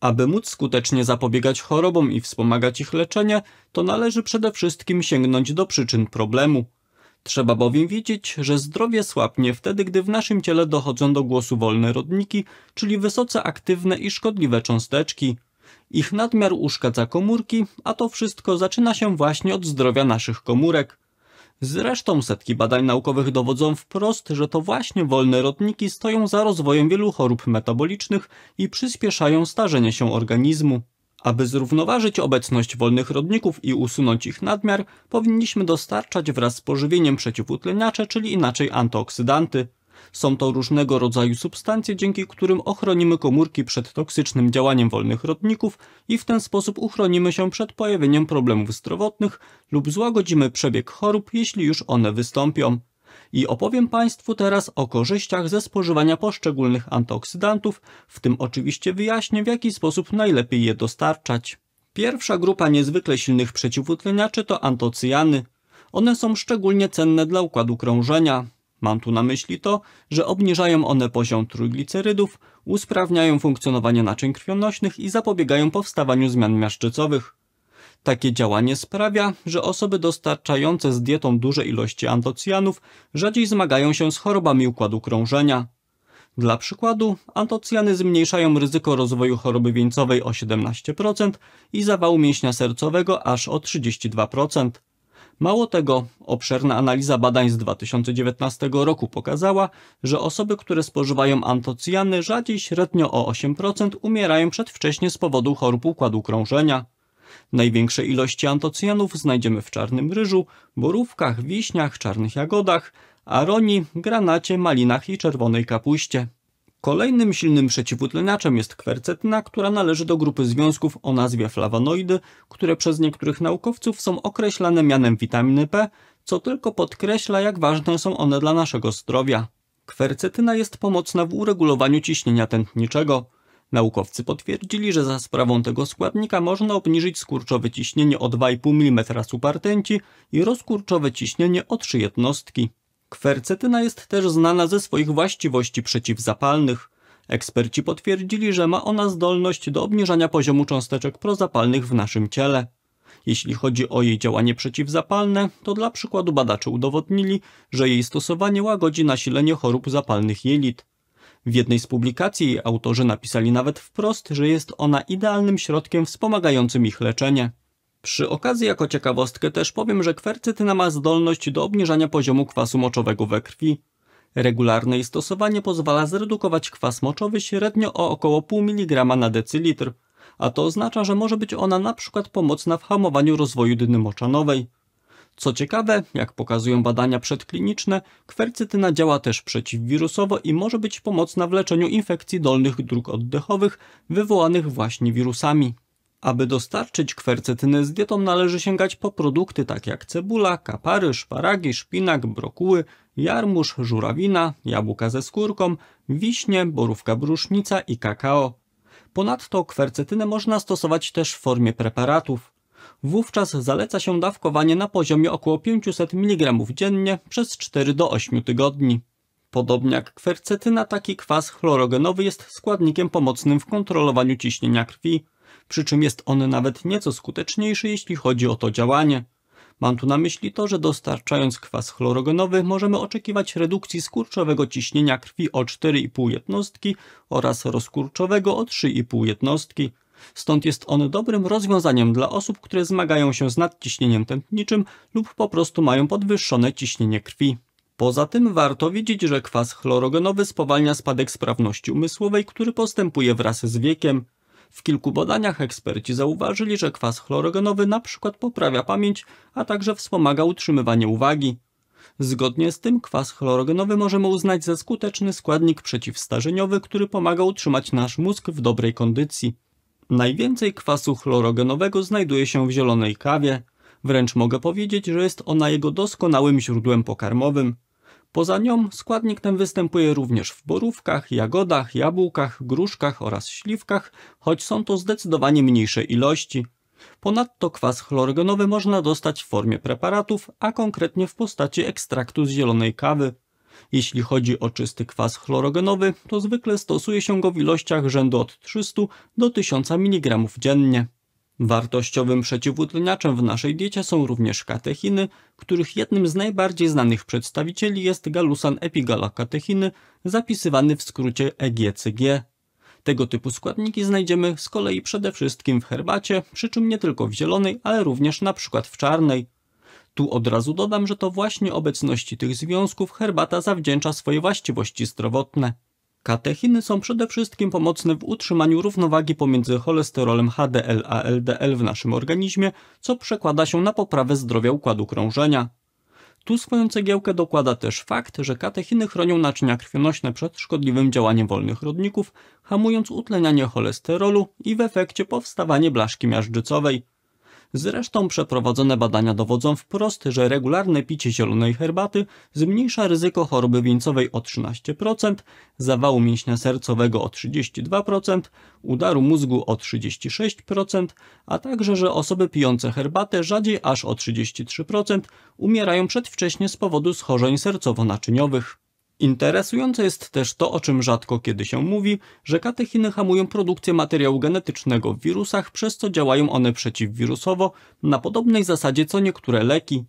Aby móc skutecznie zapobiegać chorobom i wspomagać ich leczenie, to należy przede wszystkim sięgnąć do przyczyn problemu. Trzeba bowiem wiedzieć, że zdrowie słabnie wtedy, gdy w naszym ciele dochodzą do głosu wolne rodniki, czyli wysoce aktywne i szkodliwe cząsteczki. Ich nadmiar uszkadza komórki, a to wszystko zaczyna się właśnie od zdrowia naszych komórek. Zresztą setki badań naukowych dowodzą wprost, że to właśnie wolne rodniki stoją za rozwojem wielu chorób metabolicznych i przyspieszają starzenie się organizmu. Aby zrównoważyć obecność wolnych rodników i usunąć ich nadmiar, powinniśmy dostarczać wraz z pożywieniem przeciwutleniacze, czyli inaczej antyoksydanty. Są to różnego rodzaju substancje, dzięki którym ochronimy komórki przed toksycznym działaniem wolnych rodników i w ten sposób uchronimy się przed pojawieniem problemów zdrowotnych lub złagodzimy przebieg chorób, jeśli już one wystąpią. I opowiem Państwu teraz o korzyściach ze spożywania poszczególnych antyoksydantów, w tym oczywiście wyjaśnię w jaki sposób najlepiej je dostarczać. Pierwsza grupa niezwykle silnych przeciwutleniaczy to antocyjany. One są szczególnie cenne dla układu krążenia. Mam tu na myśli to, że obniżają one poziom trójglicerydów, usprawniają funkcjonowanie naczyń krwionośnych i zapobiegają powstawaniu zmian miażdżycowych. Takie działanie sprawia, że osoby dostarczające z dietą duże ilości antocjanów rzadziej zmagają się z chorobami układu krążenia. Dla przykładu, antocjany zmniejszają ryzyko rozwoju choroby wieńcowej o 17% i zawału mięśnia sercowego aż o 32%. Mało tego, obszerna analiza badań z 2019 roku pokazała, że osoby, które spożywają antocyjany rzadziej średnio o 8% umierają przedwcześnie z powodu chorób układu krążenia. Największe ilości antocyjanów znajdziemy w czarnym ryżu, borówkach, wiśniach, czarnych jagodach, aroni, granacie, malinach i czerwonej kapuście. Kolejnym silnym przeciwutleniaczem jest kwercetyna, która należy do grupy związków o nazwie flawanoidy, które przez niektórych naukowców są określane mianem witaminy P, co tylko podkreśla jak ważne są one dla naszego zdrowia. Kwercetyna jest pomocna w uregulowaniu ciśnienia tętniczego. Naukowcy potwierdzili, że za sprawą tego składnika można obniżyć skurczowe ciśnienie o 2,5 mm supartęci i rozkurczowe ciśnienie o 3 jednostki. Kwercetyna jest też znana ze swoich właściwości przeciwzapalnych. Eksperci potwierdzili, że ma ona zdolność do obniżania poziomu cząsteczek prozapalnych w naszym ciele. Jeśli chodzi o jej działanie przeciwzapalne, to dla przykładu badacze udowodnili, że jej stosowanie łagodzi nasilenie chorób zapalnych jelit. W jednej z publikacji jej autorzy napisali nawet wprost, że jest ona idealnym środkiem wspomagającym ich leczenie. Przy okazji jako ciekawostkę też powiem, że kwercytyna ma zdolność do obniżania poziomu kwasu moczowego we krwi. Regularne jej stosowanie pozwala zredukować kwas moczowy średnio o około pół mg na decylitr, a to oznacza, że może być ona na przykład pomocna w hamowaniu rozwoju dyny moczanowej. Co ciekawe, jak pokazują badania przedkliniczne, kwercytyna działa też przeciwwirusowo i może być pomocna w leczeniu infekcji dolnych dróg oddechowych wywołanych właśnie wirusami. Aby dostarczyć kwercetyny z dietą należy sięgać po produkty takie jak cebula, kapary, szparagi, szpinak, brokuły, jarmuż, żurawina, jabłka ze skórką, wiśnie, borówka brusznica i kakao. Ponadto kwercetynę można stosować też w formie preparatów. Wówczas zaleca się dawkowanie na poziomie około 500 mg dziennie przez 4 do 8 tygodni. Podobnie jak kwercetyna, taki kwas chlorogenowy jest składnikiem pomocnym w kontrolowaniu ciśnienia krwi przy czym jest on nawet nieco skuteczniejszy, jeśli chodzi o to działanie. Mam tu na myśli to, że dostarczając kwas chlorogenowy możemy oczekiwać redukcji skurczowego ciśnienia krwi o 4,5 jednostki oraz rozkurczowego o 3,5 jednostki. Stąd jest on dobrym rozwiązaniem dla osób, które zmagają się z nadciśnieniem tętniczym lub po prostu mają podwyższone ciśnienie krwi. Poza tym warto wiedzieć, że kwas chlorogenowy spowalnia spadek sprawności umysłowej, który postępuje wraz z wiekiem. W kilku badaniach eksperci zauważyli, że kwas chlorogenowy np. poprawia pamięć, a także wspomaga utrzymywanie uwagi. Zgodnie z tym kwas chlorogenowy możemy uznać za skuteczny składnik przeciwstarzeniowy, który pomaga utrzymać nasz mózg w dobrej kondycji. Najwięcej kwasu chlorogenowego znajduje się w zielonej kawie. Wręcz mogę powiedzieć, że jest ona jego doskonałym źródłem pokarmowym. Poza nią składnik ten występuje również w borówkach, jagodach, jabłkach, gruszkach oraz śliwkach, choć są to zdecydowanie mniejsze ilości. Ponadto kwas chlorogenowy można dostać w formie preparatów, a konkretnie w postaci ekstraktu z zielonej kawy. Jeśli chodzi o czysty kwas chlorogenowy, to zwykle stosuje się go w ilościach rzędu od 300 do 1000 mg dziennie. Wartościowym przeciwutleniaczem w naszej diecie są również katechiny, których jednym z najbardziej znanych przedstawicieli jest galusan epigalokatechiny, zapisywany w skrócie EGCG. Tego typu składniki znajdziemy z kolei przede wszystkim w herbacie, przy czym nie tylko w zielonej, ale również na przykład w czarnej. Tu od razu dodam, że to właśnie obecności tych związków herbata zawdzięcza swoje właściwości zdrowotne. Katechiny są przede wszystkim pomocne w utrzymaniu równowagi pomiędzy cholesterolem HDL a LDL w naszym organizmie, co przekłada się na poprawę zdrowia układu krążenia. Tu swoją cegiełkę dokłada też fakt, że katechiny chronią naczynia krwionośne przed szkodliwym działaniem wolnych rodników, hamując utlenianie cholesterolu i w efekcie powstawanie blaszki miażdżycowej. Zresztą przeprowadzone badania dowodzą wprost, że regularne picie zielonej herbaty zmniejsza ryzyko choroby wieńcowej o 13%, zawału mięśnia sercowego o 32%, udaru mózgu o 36%, a także, że osoby pijące herbatę rzadziej aż o 33% umierają przedwcześnie z powodu schorzeń sercowo-naczyniowych. Interesujące jest też to, o czym rzadko kiedy się mówi, że katechiny hamują produkcję materiału genetycznego w wirusach, przez co działają one przeciwwirusowo na podobnej zasadzie co niektóre leki.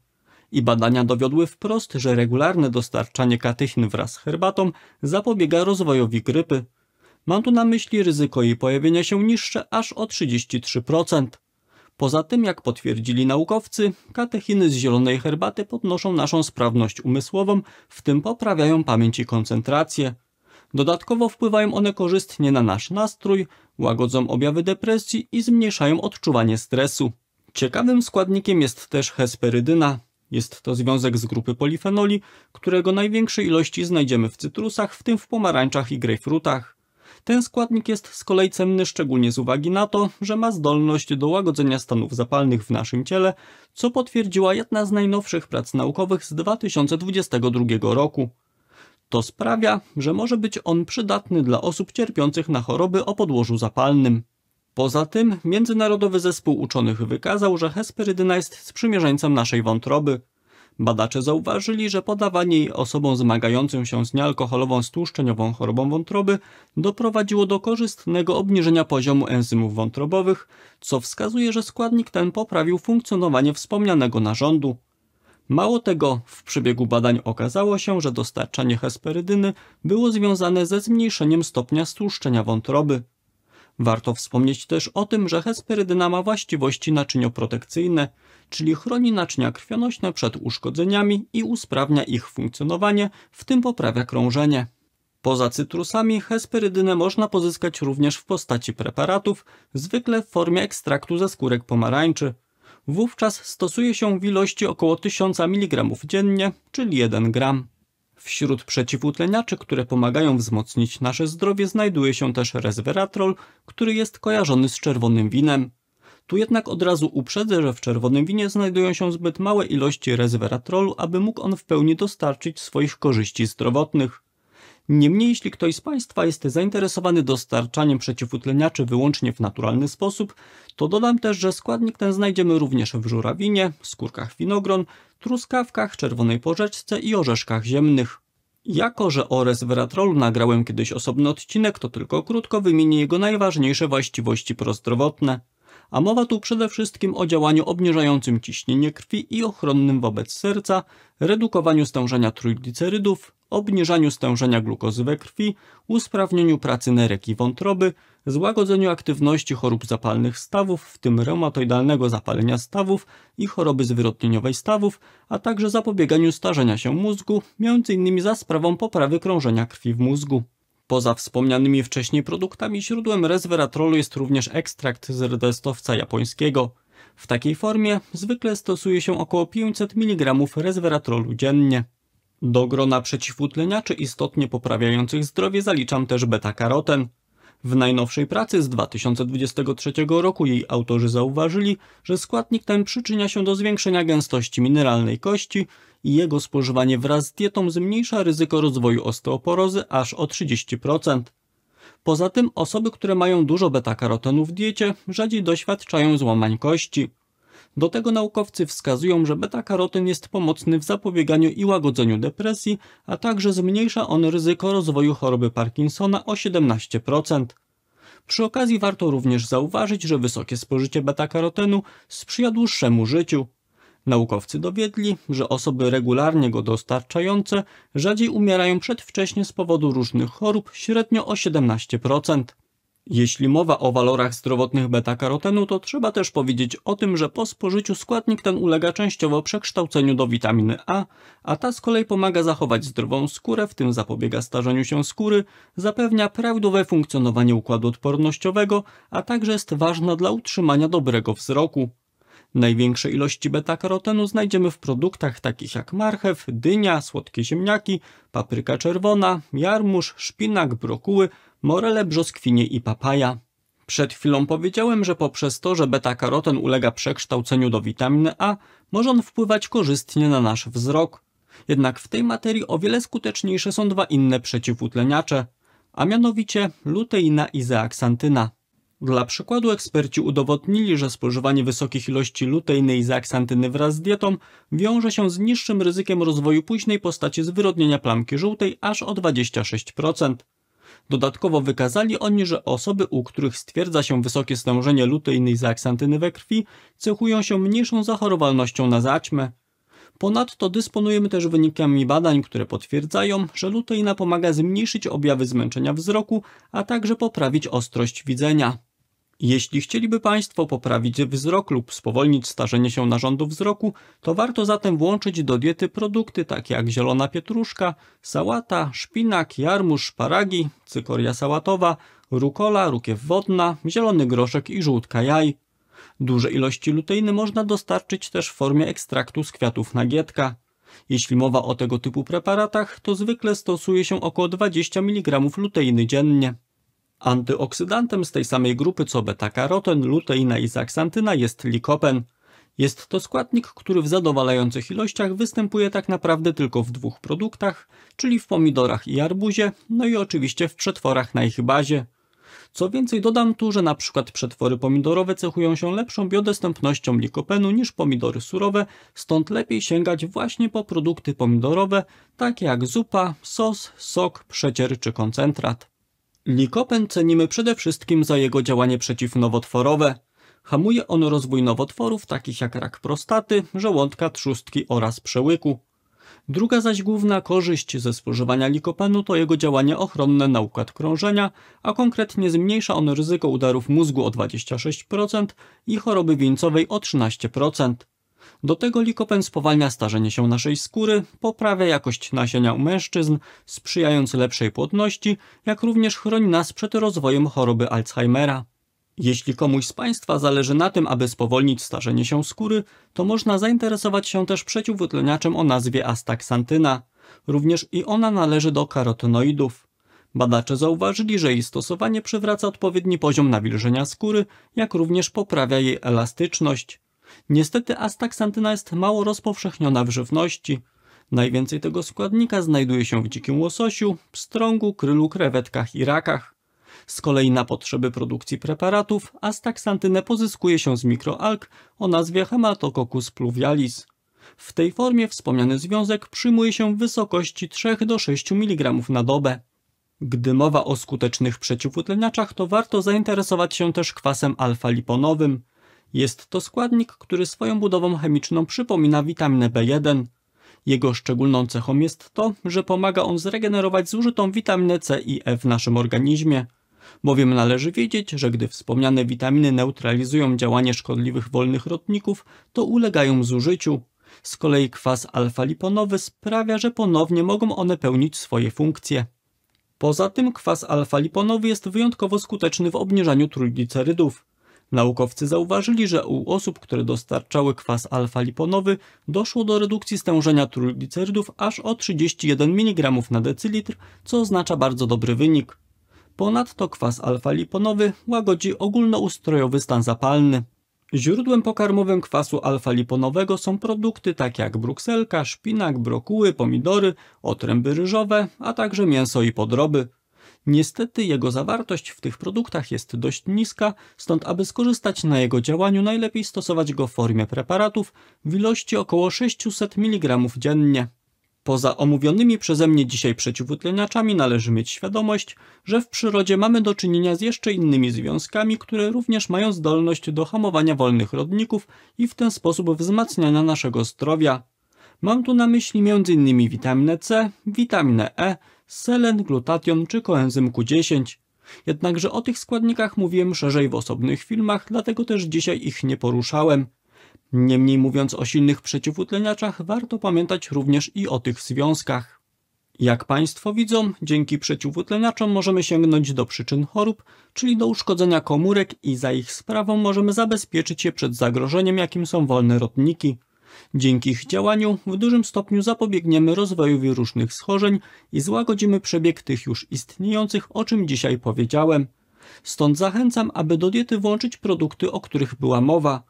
I badania dowiodły wprost, że regularne dostarczanie katechin wraz z herbatą zapobiega rozwojowi grypy. Mam tu na myśli ryzyko jej pojawienia się niższe aż o 33%. Poza tym, jak potwierdzili naukowcy, katechiny z zielonej herbaty podnoszą naszą sprawność umysłową, w tym poprawiają pamięć i koncentrację. Dodatkowo wpływają one korzystnie na nasz nastrój, łagodzą objawy depresji i zmniejszają odczuwanie stresu. Ciekawym składnikiem jest też hesperydyna. Jest to związek z grupy polifenoli, którego największej ilości znajdziemy w cytrusach, w tym w pomarańczach i grejpfrutach. Ten składnik jest z kolei cenny szczególnie z uwagi na to, że ma zdolność do łagodzenia stanów zapalnych w naszym ciele, co potwierdziła jedna z najnowszych prac naukowych z 2022 roku. To sprawia, że może być on przydatny dla osób cierpiących na choroby o podłożu zapalnym. Poza tym, Międzynarodowy Zespół Uczonych wykazał, że hesperydyna jest sprzymierzeńcem naszej wątroby. Badacze zauważyli, że podawanie jej osobom zmagającym się z niealkoholową stłuszczeniową chorobą wątroby doprowadziło do korzystnego obniżenia poziomu enzymów wątrobowych, co wskazuje, że składnik ten poprawił funkcjonowanie wspomnianego narządu. Mało tego, w przebiegu badań okazało się, że dostarczanie hesperydyny było związane ze zmniejszeniem stopnia stłuszczenia wątroby. Warto wspomnieć też o tym, że hesperydyna ma właściwości naczynioprotekcyjne, czyli chroni naczynia krwionośne przed uszkodzeniami i usprawnia ich funkcjonowanie, w tym poprawia krążenie. Poza cytrusami hesperydynę można pozyskać również w postaci preparatów, zwykle w formie ekstraktu ze skórek pomarańczy. Wówczas stosuje się w ilości około 1000 mg dziennie, czyli 1 gram. Wśród przeciwutleniaczy, które pomagają wzmocnić nasze zdrowie znajduje się też resveratrol, który jest kojarzony z czerwonym winem. Tu jednak od razu uprzedzę, że w czerwonym winie znajdują się zbyt małe ilości resveratrolu, aby mógł on w pełni dostarczyć swoich korzyści zdrowotnych. Niemniej, jeśli ktoś z Państwa jest zainteresowany dostarczaniem przeciwutleniaczy wyłącznie w naturalny sposób, to dodam też, że składnik ten znajdziemy również w żurawinie, skórkach winogron, truskawkach, czerwonej porzeczce i orzeszkach ziemnych. Jako, że o resweratrolu nagrałem kiedyś osobny odcinek, to tylko krótko wymienię jego najważniejsze właściwości prozdrowotne a mowa tu przede wszystkim o działaniu obniżającym ciśnienie krwi i ochronnym wobec serca, redukowaniu stężenia trójglicerydów, obniżaniu stężenia glukozy we krwi, usprawnieniu pracy nerek i wątroby, złagodzeniu aktywności chorób zapalnych stawów, w tym reumatoidalnego zapalenia stawów i choroby zwyrodnieniowej stawów, a także zapobieganiu starzenia się mózgu, m.in. za sprawą poprawy krążenia krwi w mózgu. Poza wspomnianymi wcześniej produktami źródłem resveratrolu jest również ekstrakt z rdestowca japońskiego. W takiej formie zwykle stosuje się około 500 mg resveratrolu dziennie. Do grona przeciwutleniaczy istotnie poprawiających zdrowie zaliczam też beta-karoten. W najnowszej pracy z 2023 roku jej autorzy zauważyli, że składnik ten przyczynia się do zwiększenia gęstości mineralnej kości, i jego spożywanie wraz z dietą zmniejsza ryzyko rozwoju osteoporozy aż o 30%. Poza tym osoby, które mają dużo beta-karotenu w diecie, rzadziej doświadczają złamań kości. Do tego naukowcy wskazują, że beta-karoten jest pomocny w zapobieganiu i łagodzeniu depresji, a także zmniejsza on ryzyko rozwoju choroby Parkinsona o 17%. Przy okazji warto również zauważyć, że wysokie spożycie beta-karotenu sprzyja dłuższemu życiu. Naukowcy dowiedli, że osoby regularnie go dostarczające rzadziej umierają przedwcześnie z powodu różnych chorób średnio o 17%. Jeśli mowa o walorach zdrowotnych beta-karotenu, to trzeba też powiedzieć o tym, że po spożyciu składnik ten ulega częściowo przekształceniu do witaminy A, a ta z kolei pomaga zachować zdrową skórę, w tym zapobiega starzeniu się skóry, zapewnia prawidłowe funkcjonowanie układu odpornościowego, a także jest ważna dla utrzymania dobrego wzroku. Największe ilości beta-karotenu znajdziemy w produktach takich jak marchew, dynia, słodkie ziemniaki, papryka czerwona, jarmuż, szpinak, brokuły, morele, brzoskwinie i papaja. Przed chwilą powiedziałem, że poprzez to, że beta-karoten ulega przekształceniu do witaminy A, może on wpływać korzystnie na nasz wzrok. Jednak w tej materii o wiele skuteczniejsze są dwa inne przeciwutleniacze, a mianowicie luteina i zeaksantyna. Dla przykładu eksperci udowodnili, że spożywanie wysokich ilości luteiny i zaaksantyny wraz z dietą wiąże się z niższym ryzykiem rozwoju późnej postaci zwyrodnienia plamki żółtej aż o 26%. Dodatkowo wykazali oni, że osoby, u których stwierdza się wysokie stężenie luteiny i zaaksantyny we krwi, cechują się mniejszą zachorowalnością na zaćmę. Ponadto dysponujemy też wynikami badań, które potwierdzają, że luteina pomaga zmniejszyć objawy zmęczenia wzroku, a także poprawić ostrość widzenia. Jeśli chcieliby Państwo poprawić wzrok lub spowolnić starzenie się narządu wzroku, to warto zatem włączyć do diety produkty takie jak zielona pietruszka, sałata, szpinak, jarmuż, szparagi, cykoria sałatowa, rukola, rukiew wodna, zielony groszek i żółtka jaj. Duże ilości luteiny można dostarczyć też w formie ekstraktu z kwiatów nagietka. Jeśli mowa o tego typu preparatach, to zwykle stosuje się około 20 mg luteiny dziennie. Antyoksydantem z tej samej grupy co beta-karoten, luteina i zaksantyna jest likopen. Jest to składnik, który w zadowalających ilościach występuje tak naprawdę tylko w dwóch produktach, czyli w pomidorach i arbuzie, no i oczywiście w przetworach na ich bazie. Co więcej dodam tu, że na przykład przetwory pomidorowe cechują się lepszą biodostępnością likopenu niż pomidory surowe, stąd lepiej sięgać właśnie po produkty pomidorowe, takie jak zupa, sos, sok, przecier czy koncentrat. Likopen cenimy przede wszystkim za jego działanie przeciwnowotworowe. Hamuje on rozwój nowotworów takich jak rak prostaty, żołądka, trzustki oraz przełyku. Druga zaś główna korzyść ze spożywania likopenu to jego działanie ochronne na układ krążenia, a konkretnie zmniejsza on ryzyko udarów mózgu o 26% i choroby wieńcowej o 13%. Do tego likopen spowalnia starzenie się naszej skóry, poprawia jakość nasienia u mężczyzn, sprzyjając lepszej płodności, jak również chroni nas przed rozwojem choroby Alzheimera. Jeśli komuś z Państwa zależy na tym, aby spowolnić starzenie się skóry, to można zainteresować się też przeciwutleniaczem o nazwie astaxantyna. Również i ona należy do karotenoidów. Badacze zauważyli, że jej stosowanie przywraca odpowiedni poziom nawilżenia skóry, jak również poprawia jej elastyczność. Niestety astaksantyna jest mało rozpowszechniona w żywności. Najwięcej tego składnika znajduje się w dzikim łososiu, pstrągu, krylu, krewetkach i rakach. Z kolei na potrzeby produkcji preparatów astaksantynę pozyskuje się z mikroalg o nazwie Hematococcus pluvialis. W tej formie wspomniany związek przyjmuje się w wysokości 3 do 6 mg na dobę. Gdy mowa o skutecznych przeciwutleniaczach, to warto zainteresować się też kwasem alfa-liponowym. Jest to składnik, który swoją budową chemiczną przypomina witaminę B1. Jego szczególną cechą jest to, że pomaga on zregenerować zużytą witaminę C i E w naszym organizmie. Bowiem należy wiedzieć, że gdy wspomniane witaminy neutralizują działanie szkodliwych wolnych rodników, to ulegają zużyciu. Z kolei kwas alfa-liponowy sprawia, że ponownie mogą one pełnić swoje funkcje. Poza tym kwas alfa-liponowy jest wyjątkowo skuteczny w obniżaniu trójglicerydów. Naukowcy zauważyli, że u osób, które dostarczały kwas alfa-liponowy, doszło do redukcji stężenia trójglicerydów aż o 31 mg na decylitr, co oznacza bardzo dobry wynik. Ponadto kwas alfa-liponowy łagodzi ogólnoustrojowy stan zapalny. Źródłem pokarmowym kwasu alfa-liponowego są produkty takie jak brukselka, szpinak, brokuły, pomidory, otręby ryżowe, a także mięso i podroby. Niestety jego zawartość w tych produktach jest dość niska, stąd aby skorzystać na jego działaniu najlepiej stosować go w formie preparatów w ilości około 600 mg dziennie. Poza omówionymi przeze mnie dzisiaj przeciwutleniaczami należy mieć świadomość, że w przyrodzie mamy do czynienia z jeszcze innymi związkami, które również mają zdolność do hamowania wolnych rodników i w ten sposób wzmacniania naszego zdrowia. Mam tu na myśli m.in. witaminę C, witaminę E, selen, glutation czy koenzym Q10. Jednakże o tych składnikach mówiłem szerzej w osobnych filmach, dlatego też dzisiaj ich nie poruszałem. Niemniej mówiąc o silnych przeciwutleniaczach, warto pamiętać również i o tych związkach. Jak Państwo widzą, dzięki przeciwutleniaczom możemy sięgnąć do przyczyn chorób, czyli do uszkodzenia komórek i za ich sprawą możemy zabezpieczyć je przed zagrożeniem, jakim są wolne rotniki. Dzięki ich działaniu w dużym stopniu zapobiegniemy rozwojowi różnych schorzeń i złagodzimy przebieg tych już istniejących, o czym dzisiaj powiedziałem. Stąd zachęcam, aby do diety włączyć produkty, o których była mowa.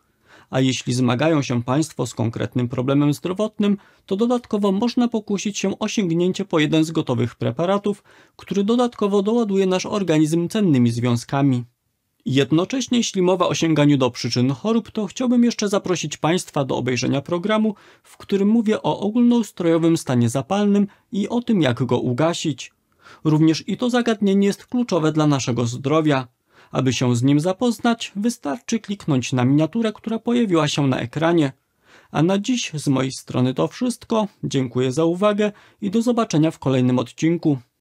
A jeśli zmagają się Państwo z konkretnym problemem zdrowotnym, to dodatkowo można pokusić się o sięgnięcie po jeden z gotowych preparatów, który dodatkowo doładuje nasz organizm cennymi związkami. Jednocześnie, jeśli mowa o sięganiu do przyczyn chorób, to chciałbym jeszcze zaprosić Państwa do obejrzenia programu, w którym mówię o ogólnoustrojowym stanie zapalnym i o tym, jak go ugasić. Również i to zagadnienie jest kluczowe dla naszego zdrowia. Aby się z nim zapoznać, wystarczy kliknąć na miniaturę, która pojawiła się na ekranie. A na dziś z mojej strony to wszystko. Dziękuję za uwagę i do zobaczenia w kolejnym odcinku.